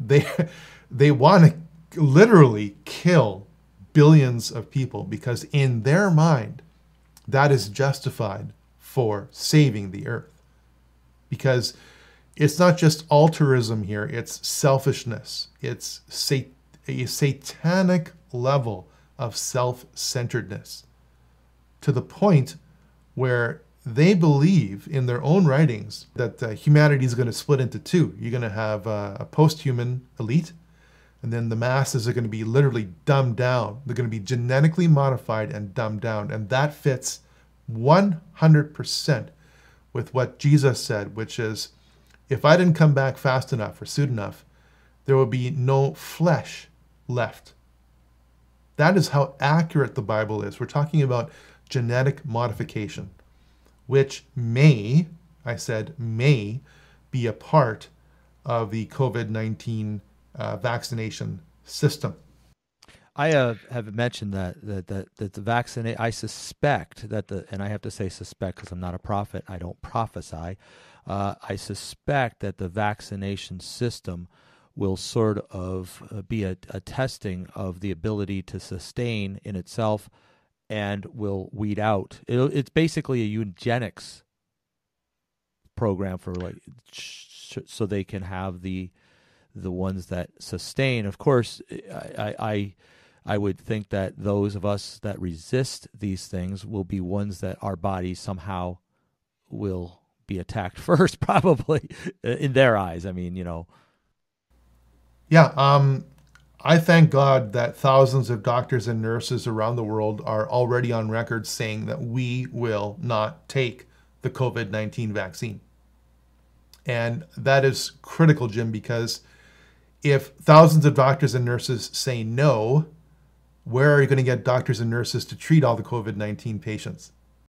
they they want to literally kill billions of people because in their mind that is justified for saving the earth because it's not just altruism here it's selfishness it's sat- a satanic level of self-centeredness to the point where they believe in their own writings that uh, humanity is going to split into two. You're going to have uh, a post human elite, and then the masses are going to be literally dumbed down. They're going to be genetically modified and dumbed down. And that fits 100% with what Jesus said, which is if I didn't come back fast enough or soon enough, there will be no flesh left. That is how accurate the Bible is. We're talking about genetic modification which may, I said, may be a part of the COVID 19 uh, vaccination system. I uh, have mentioned that that that, that the vaccinate. I suspect that the and I have to say suspect because I'm not a prophet. I don't prophesy. Uh, I suspect that the vaccination system will sort of uh, be a, a testing of the ability to sustain in itself and will weed out. It, it's basically a eugenics program for like so they can have the the ones that sustain. Of course, I, I I would think that those of us that resist these things will be ones that our bodies somehow will be attacked first, probably in their eyes. I mean, you know. Yeah. Um. I thank God that thousands of doctors and nurses around the world are already on record saying that we will not take the COVID 19 vaccine. And that is critical, Jim, because if thousands of doctors and nurses say no, where are you going to get doctors and nurses to treat all the COVID 19 patients?